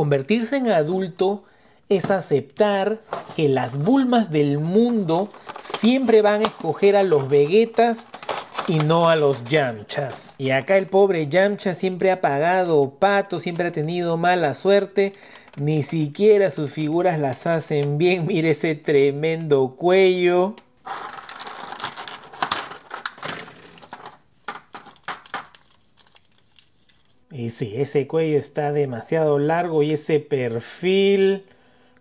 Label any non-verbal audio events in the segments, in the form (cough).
Convertirse en adulto es aceptar que las Bulmas del mundo siempre van a escoger a los Vegetas y no a los Yamchas. Y acá el pobre Yamcha siempre ha pagado pato, siempre ha tenido mala suerte. Ni siquiera sus figuras las hacen bien. (laughs) Mire ese tremendo cuello. Y sí, ese cuello está demasiado largo y ese perfil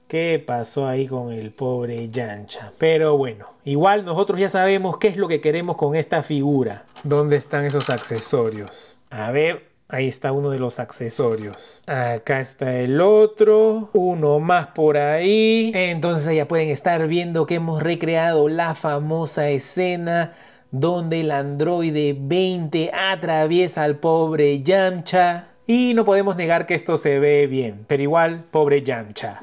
qué pasó ahí con el pobre Yancha. Pero bueno, igual nosotros ya sabemos qué es lo que queremos con esta figura. ¿Dónde están esos accesorios? A ver, Ahí está uno de los accesorios. Acá está el otro. Uno más por ahí. Entonces ya pueden estar viendo que hemos recreado la famosa escena donde el androide 20 atraviesa al pobre Yamcha. Y no podemos negar que esto se ve bien, pero igual, pobre Yamcha.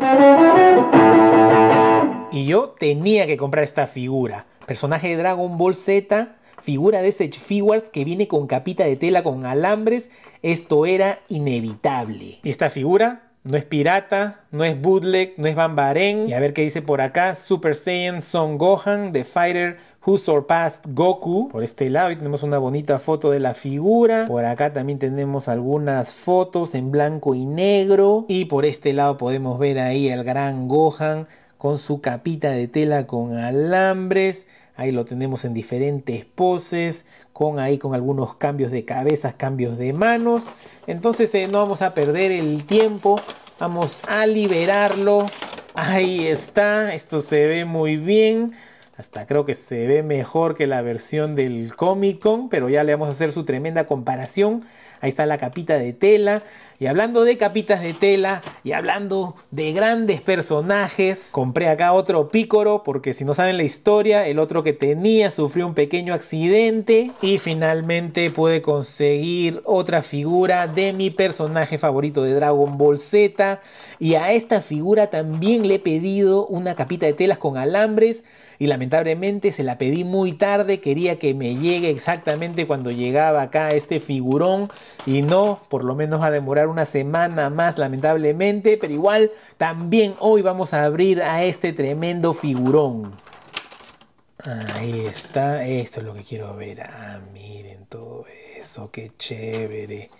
Y yo tenía que comprar esta figura. Personaje de Dragon Ball Z, figura de S.H. Figures que viene con capita de tela con alambres. Esto era inevitable. Y esta figura no es pirata, no es bootleg, no es bambarén. Y a ver qué dice por acá. Super Saiyan Son Gohan, The Fighter Who Surpassed Goku. Por este lado tenemos una bonita foto de la figura. Por acá también tenemos algunas fotos en blanco y negro. Y por este lado podemos ver ahí al gran Gohan con su capita de tela con alambres. Ahí lo tenemos en diferentes poses, con ahí con algunos cambios de cabezas, cambios de manos. Entonces eh, no vamos a perder el tiempo, vamos a liberarlo. Ahí está, esto se ve muy bien. Hasta creo que se ve mejor que la versión del Comic Con, pero ya le vamos a hacer su tremenda comparación. Ahí está la capita de tela, y hablando de capitas de tela y hablando de grandes personajes, compré acá otro pícoro porque si no saben la historia, el otro que tenía sufrió un pequeño accidente y finalmente pude conseguir otra figura de mi personaje favorito de Dragon Ball Z y a esta figura también le he pedido una capita de telas con alambres y lamentablemente se la pedí muy tarde, quería que me llegue exactamente cuando llegaba acá este figurón y no, por lo menos a demorar una semana más lamentablemente, pero igual también hoy vamos a abrir a este tremendo figurón. Ahí está, esto es lo que quiero ver. Ah, miren todo eso, qué chévere.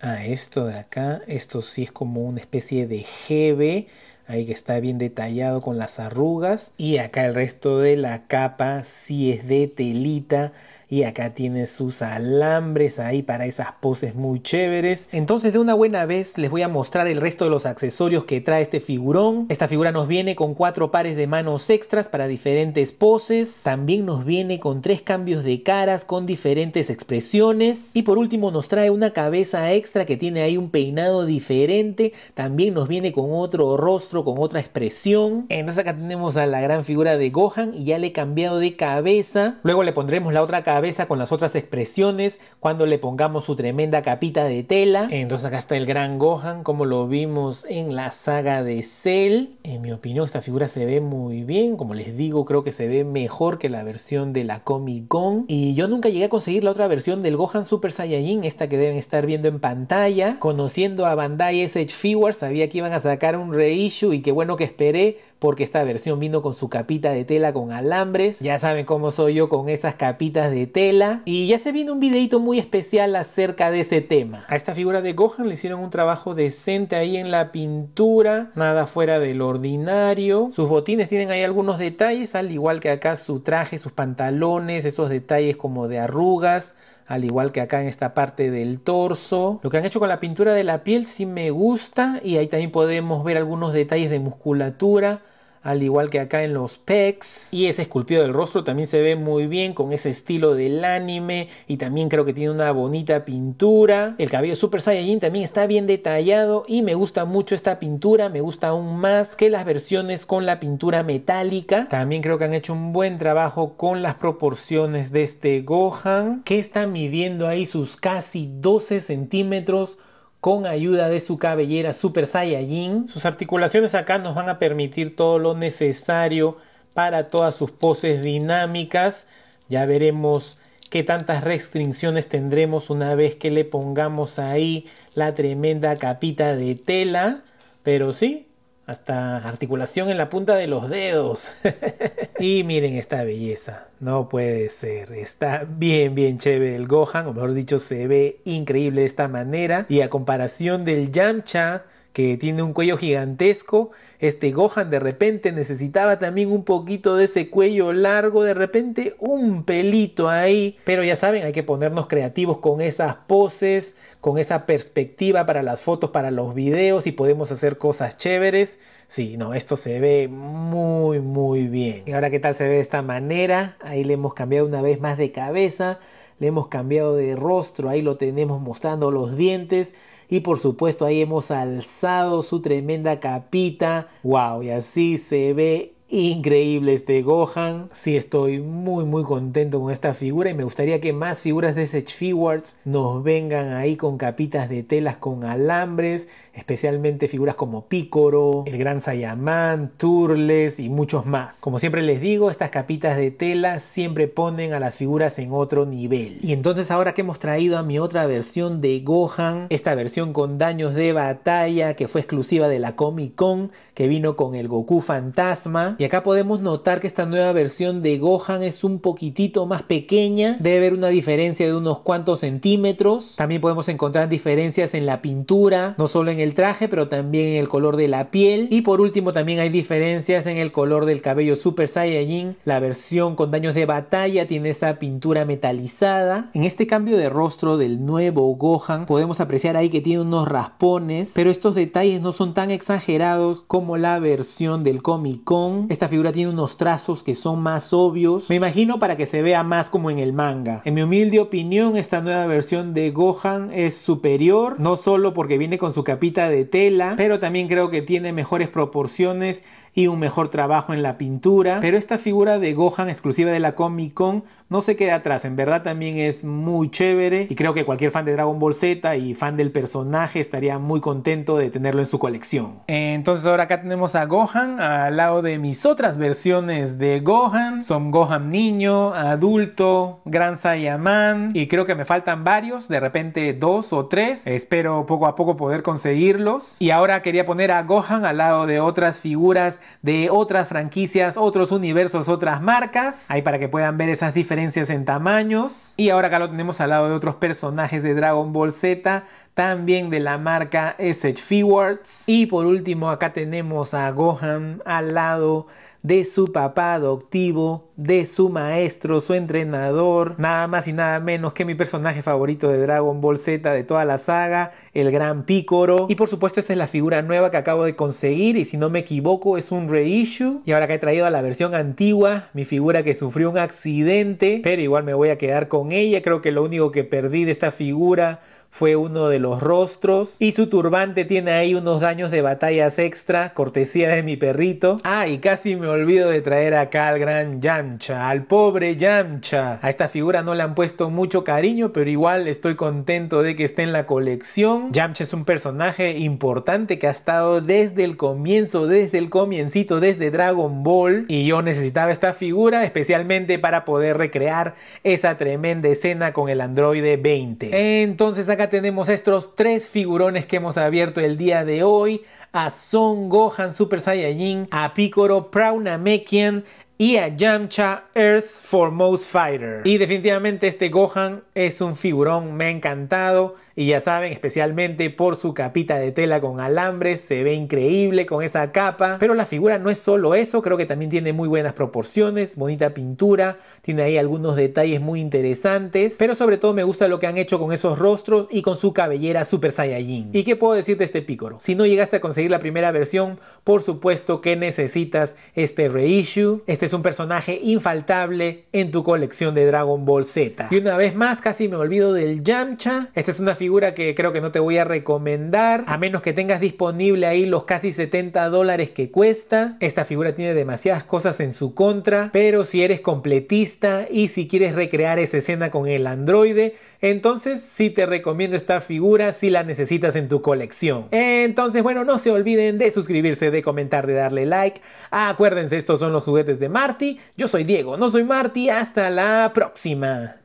Ah, esto de acá, esto sí es como una especie de GB, ahí que está bien detallado con las arrugas. Y acá el resto de la capa sí es de telita y acá tiene sus alambres ahí para esas poses muy chéveres. Entonces de una buena vez les voy a mostrar el resto de los accesorios que trae este figurón. Esta figura nos viene con cuatro pares de manos extras para diferentes poses. También nos viene con tres cambios de caras con diferentes expresiones. Y por último nos trae una cabeza extra que tiene ahí un peinado diferente. También nos viene con otro rostro, con otra expresión. Entonces acá tenemos a la gran figura de Gohan y ya le he cambiado de cabeza. Luego le pondremos la otra cabeza cabeza con las otras expresiones cuando le pongamos su tremenda capita de tela. Entonces acá está el gran Gohan, como lo vimos en la saga de Cell. En mi opinión, esta figura se ve muy bien. Como les digo, creo que se ve mejor que la versión de la Comic Con. Y yo nunca llegué a conseguir la otra versión del Gohan Super Saiyajin, esta que deben estar viendo en pantalla. Conociendo a Bandai SH Figuarts, sabía que iban a sacar un reissue y qué bueno que esperé porque esta versión vino con su capita de tela con alambres. Ya saben cómo soy yo con esas capitas de tela y ya se viene un videito muy especial acerca de ese tema. A esta figura de Gohan le hicieron un trabajo decente ahí en la pintura, nada fuera del ordinario. Sus botines tienen ahí algunos detalles, al igual que acá su traje, sus pantalones, esos detalles como de arrugas al igual que acá en esta parte del torso. Lo que han hecho con la pintura de la piel sí me gusta y ahí también podemos ver algunos detalles de musculatura al igual que acá en los pecs. Y ese esculpido del rostro también se ve muy bien con ese estilo del anime y también creo que tiene una bonita pintura. El cabello Super Saiyajin también está bien detallado y me gusta mucho esta pintura, me gusta aún más que las versiones con la pintura metálica. También creo que han hecho un buen trabajo con las proporciones de este Gohan que está midiendo ahí sus casi 12 centímetros con ayuda de su cabellera Super Saiyajin. Sus articulaciones acá nos van a permitir todo lo necesario para todas sus poses dinámicas. Ya veremos qué tantas restricciones tendremos una vez que le pongamos ahí la tremenda capita de tela. Pero sí, hasta articulación en la punta de los dedos. (laughs) y miren esta belleza, no puede ser, está bien, bien chévere el Gohan, o mejor dicho, se ve increíble de esta manera. Y a comparación del Yamcha, que tiene un cuello gigantesco. Este Gohan de repente necesitaba también un poquito de ese cuello largo, de repente un pelito ahí. Pero ya saben, hay que ponernos creativos con esas poses, con esa perspectiva para las fotos, para los videos y podemos hacer cosas chéveres. Sí, no, esto se ve muy, muy bien. Y ahora qué tal se ve de esta manera. Ahí le hemos cambiado una vez más de cabeza le hemos cambiado de rostro, ahí lo tenemos mostrando los dientes y por supuesto ahí hemos alzado su tremenda capita. ¡Wow! Y así se ve increíble este Gohan. Sí, estoy muy muy contento con esta figura y me gustaría que más figuras de Sedge Figuarts nos vengan ahí con capitas de telas con alambres especialmente figuras como Pícoro, el Gran Saiyaman, Turles y muchos más. Como siempre les digo, estas capitas de tela siempre ponen a las figuras en otro nivel. Y entonces ahora que hemos traído a mi otra versión de Gohan, esta versión con daños de batalla que fue exclusiva de la Comic Con, que vino con el Goku Fantasma. Y acá podemos notar que esta nueva versión de Gohan es un poquitito más pequeña, debe haber una diferencia de unos cuantos centímetros. También podemos encontrar diferencias en la pintura, no solo en el el traje, pero también el color de la piel. Y por último también hay diferencias en el color del cabello Super Saiyajin. La versión con daños de batalla tiene esa pintura metalizada. En este cambio de rostro del nuevo Gohan podemos apreciar ahí que tiene unos raspones, pero estos detalles no son tan exagerados como la versión del Comic Con. Esta figura tiene unos trazos que son más obvios. Me imagino para que se vea más como en el manga. En mi humilde opinión, esta nueva versión de Gohan es superior, no solo porque viene con su capítulo de tela, pero también creo que tiene mejores proporciones y un mejor trabajo en la pintura. Pero esta figura de Gohan exclusiva de la Comic Con no se queda atrás, en verdad también es muy chévere y creo que cualquier fan de Dragon Ball Z y fan del personaje estaría muy contento de tenerlo en su colección. Entonces ahora acá tenemos a Gohan al lado de mis otras versiones de Gohan. Son Gohan niño, adulto, Gran Saiyaman y creo que me faltan varios, de repente dos o tres. Espero poco a poco poder conseguirlos. Y ahora quería poner a Gohan al lado de otras figuras de otras franquicias, otros universos, otras marcas. Ahí para que puedan ver esas diferencias en tamaños. Y ahora acá lo tenemos al lado de otros personajes de Dragon Ball Z también de la marca SH Fewards. Y por último acá tenemos a Gohan al lado de su papá adoptivo, de su maestro, su entrenador, nada más y nada menos que mi personaje favorito de Dragon Ball Z de toda la saga, el gran Picoro. Y por supuesto esta es la figura nueva que acabo de conseguir y si no me equivoco es un reissue. Y ahora que he traído a la versión antigua, mi figura que sufrió un accidente, pero igual me voy a quedar con ella. Creo que lo único que perdí de esta figura fue uno de los rostros y su turbante tiene ahí unos daños de batallas extra, cortesía de mi perrito. Ah, y casi me olvido de traer acá al gran Yamcha, al pobre Yamcha. A esta figura no le han puesto mucho cariño, pero igual estoy contento de que esté en la colección. Yamcha es un personaje importante que ha estado desde el comienzo, desde el comiencito, desde Dragon Ball y yo necesitaba esta figura especialmente para poder recrear esa tremenda escena con el androide 20. Entonces acá tenemos estos tres figurones que hemos abierto el día de hoy. A Son Gohan Super Saiyajin, a Picoro Praunamekian y a Yamcha Earth Foremost Fighter. Y definitivamente este Gohan es un figurón, me ha encantado. Y ya saben, especialmente por su capita de tela con alambres, se ve increíble con esa capa. Pero la figura no es solo eso, creo que también tiene muy buenas proporciones, bonita pintura, tiene ahí algunos detalles muy interesantes. Pero sobre todo me gusta lo que han hecho con esos rostros y con su cabellera Super Saiyajin. ¿Y qué puedo decir de este Picoro? Si no llegaste a conseguir la primera versión, por supuesto que necesitas este reissue. Este es un personaje infaltable en tu colección de Dragon Ball Z. Y una vez más, casi me olvido del Yamcha. Esta es una figura figura que creo que no te voy a recomendar, a menos que tengas disponible ahí los casi 70 dólares que cuesta. Esta figura tiene demasiadas cosas en su contra, pero si eres completista y si quieres recrear esa escena con el androide, entonces sí te recomiendo esta figura si la necesitas en tu colección. Entonces, bueno, no se olviden de suscribirse, de comentar, de darle like. acuérdense, estos son los juguetes de Marty. Yo soy Diego, no soy Marty. Hasta la próxima.